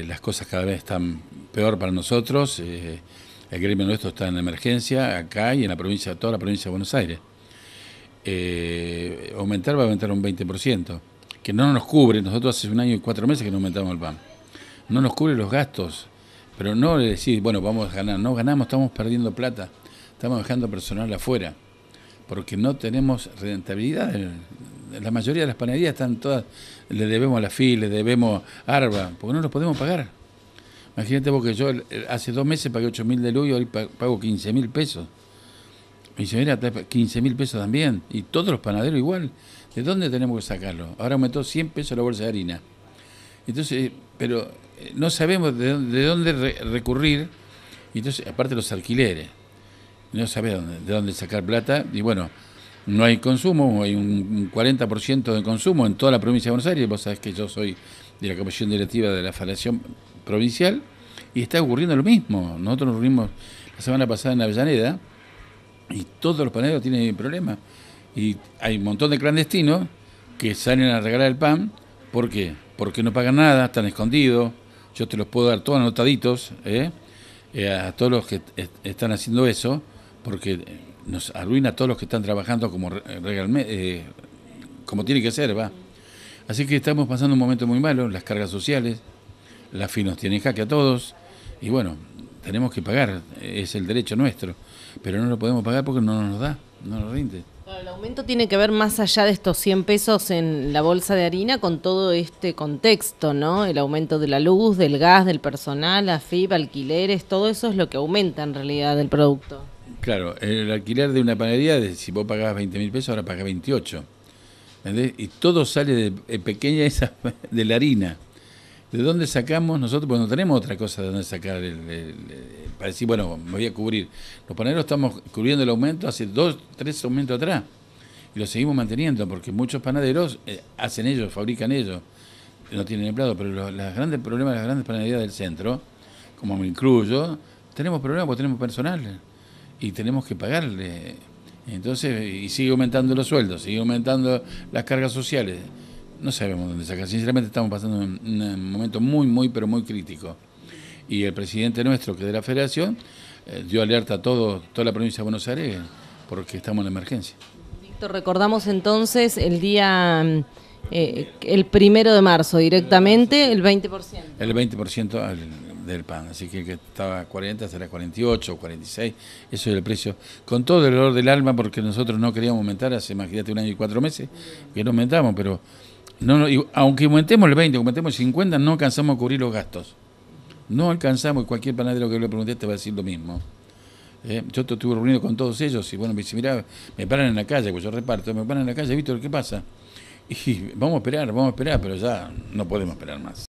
Eh, las cosas cada vez están peor para nosotros. Eh, el gremio nuestro está en emergencia acá y en la provincia, toda la provincia de Buenos Aires. Eh, aumentar va a aumentar un 20%, que no nos cubre. Nosotros hace un año y cuatro meses que no aumentamos el PAN. No nos cubre los gastos, pero no le decís, bueno, vamos a ganar. No ganamos, estamos perdiendo plata, estamos dejando personal afuera, porque no tenemos rentabilidad la mayoría de las panaderías están todas, le debemos a la FIL, le debemos ARBA, porque no los podemos pagar. Imagínate vos que yo hace dos meses pagué 8 mil de luz y hoy pago 15 mil pesos. Me dice, mira, 15 mil pesos también. Y todos los panaderos igual. ¿De dónde tenemos que sacarlo? Ahora aumentó 100 pesos la bolsa de harina. Entonces, eh, pero eh, no sabemos de dónde, recurrir. Entonces, aparte los alquileres. No sabemos de dónde sacar plata. Y bueno, no hay consumo, hay un 40% de consumo en toda la provincia de Buenos Aires, vos sabés que yo soy de la Comisión Directiva de la Federación Provincial, y está ocurriendo lo mismo. Nosotros nos reunimos la semana pasada en Avellaneda y todos los panaderos tienen problemas. Y hay un montón de clandestinos que salen a regalar el pan. ¿Por qué? Porque no pagan nada, están escondidos. Yo te los puedo dar todos anotaditos ¿eh? Eh, a todos los que están haciendo eso, porque nos arruina a todos los que están trabajando como, eh, eh, como tiene que ser, va. Así que estamos pasando un momento muy malo, las cargas sociales, la finos nos tiene jaque a todos, y bueno, tenemos que pagar, eh, es el derecho nuestro, pero no lo podemos pagar porque no nos da, no nos rinde. El aumento tiene que ver más allá de estos 100 pesos en la bolsa de harina con todo este contexto, ¿no? El aumento de la luz, del gas, del personal, AFIP, alquileres, todo eso es lo que aumenta en realidad el producto. Claro, el alquiler de una panadería, si vos pagabas 20 mil pesos, ahora pagas 28. Y todo sale de, eh, pequeña esa, de la harina. ¿De dónde sacamos nosotros? Pues no tenemos otra cosa de dónde sacar el, para decir, bueno, me voy a cubrir. Los panaderos estamos cubriendo el aumento hace dos, tres aumentos atrás. Y lo seguimos manteniendo, porque muchos panaderos eh, hacen ellos, fabrican ellos. No tienen empleado, pero los, grandes problemas de las grandes panaderías del centro, como me incluyo, tenemos problemas porque tenemos personal y tenemos que pagarle. Entonces, y sigue aumentando los sueldos, sigue aumentando las cargas sociales. No sabemos dónde sacar. Sinceramente estamos pasando en un momento muy, muy, pero muy crítico y el presidente nuestro, que es de la federación, eh, dio alerta a todo, toda la provincia de Buenos Aires porque estamos en emergencia. Víctor, recordamos entonces el día, mm, eh, el primero de marzo directamente, el 20%. El 20% del pan, así que que estaba a 40 será 48 o 46, eso es el precio. Con todo el dolor del alma, porque nosotros no queríamos aumentar hace, imagínate, un año y cuatro meses, que no aumentamos, pero no, aunque aumentemos el 20, aumentemos el 50, no alcanzamos a cubrir los gastos. No alcanzamos, y cualquier panadero que le pregunté te va a decir lo mismo. Eh, yo estuve reunido con todos ellos y bueno, me dice, mirá, me paran en la calle, pues yo reparto, me paran en la calle, Víctor, lo que pasa? Y vamos a esperar, vamos a esperar, pero ya no podemos esperar más.